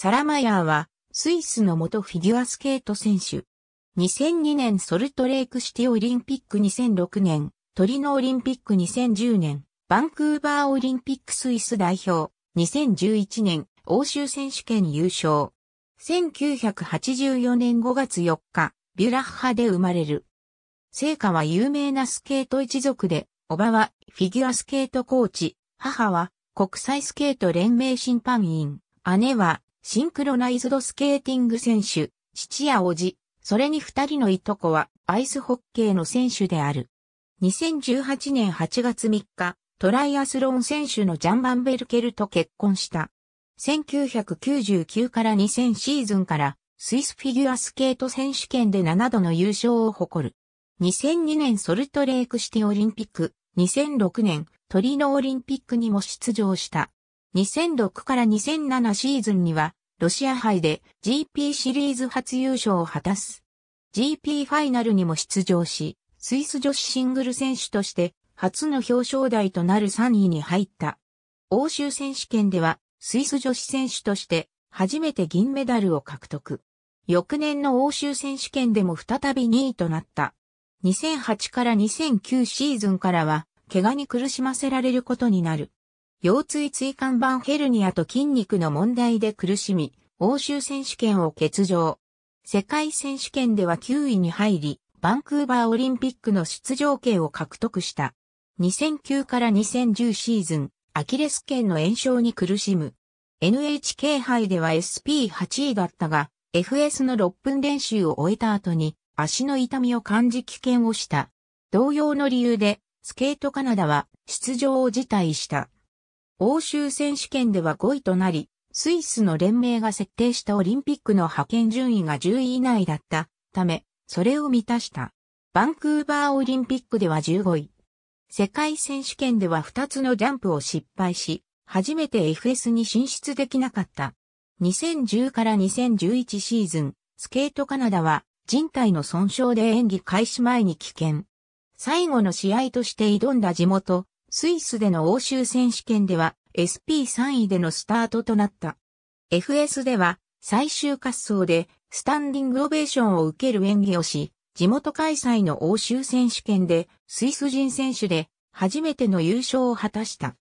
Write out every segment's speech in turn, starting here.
サラマヤーは、スイスの元フィギュアスケート選手。2002年ソルトレークシティオリンピック2006年、トリノオリンピック2010年、バンクーバーオリンピックスイス代表、2011年、欧州選手権優勝。1984年5月4日、ビュラッハで生まれる。聖火は有名なスケート一族で、おばはフィギュアスケートコーチ、母は国際スケート連盟審判員、姉はシンクロナイズドスケーティング選手、父や叔父、それに二人のいとこはアイスホッケーの選手である。2018年8月3日、トライアスロン選手のジャン・バンベルケルと結婚した。1999から2000シーズンからスイスフィギュアスケート選手権で7度の優勝を誇る。2002年ソルトレークシティオリンピック、2006年トリノオリンピックにも出場した。2006から2007シーズンにはロシア杯で GP シリーズ初優勝を果たす。GP ファイナルにも出場し、スイス女子シングル選手として初の表彰台となる3位に入った。欧州選手権ではスイス女子選手として初めて銀メダルを獲得。翌年の欧州選手権でも再び2位となった。2008から2009シーズンからは怪我に苦しませられることになる。腰椎椎間板ヘルニアと筋肉の問題で苦しみ、欧州選手権を欠場。世界選手権では9位に入り、バンクーバーオリンピックの出場権を獲得した。2009から2010シーズン、アキレス腱の炎症に苦しむ。NHK 杯では SP8 位だったが、FS の6分練習を終えた後に、足の痛みを感じ危険をした。同様の理由で、スケートカナダは出場を辞退した。欧州選手権では5位となり、スイスの連盟が設定したオリンピックの派遣順位が10位以内だったため、それを満たした。バンクーバーオリンピックでは15位。世界選手権では2つのジャンプを失敗し、初めて FS に進出できなかった。2010から2011シーズン、スケートカナダは人体の損傷で演技開始前に危険。最後の試合として挑んだ地元、スイスでの欧州選手権では SP3 位でのスタートとなった。FS では最終滑走でスタンディングオベーションを受ける演技をし、地元開催の欧州選手権でスイス人選手で初めての優勝を果たした。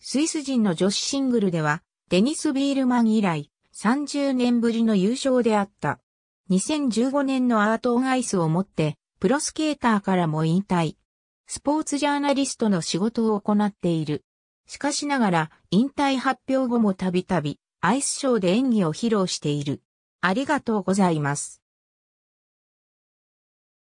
スイス人の女子シングルではデニス・ビールマン以来30年ぶりの優勝であった。2015年のアート・オン・アイスをもってプロスケーターからも引退。スポーツジャーナリストの仕事を行っている。しかしながら、引退発表後もたびたび、アイスショーで演技を披露している。ありがとうございます。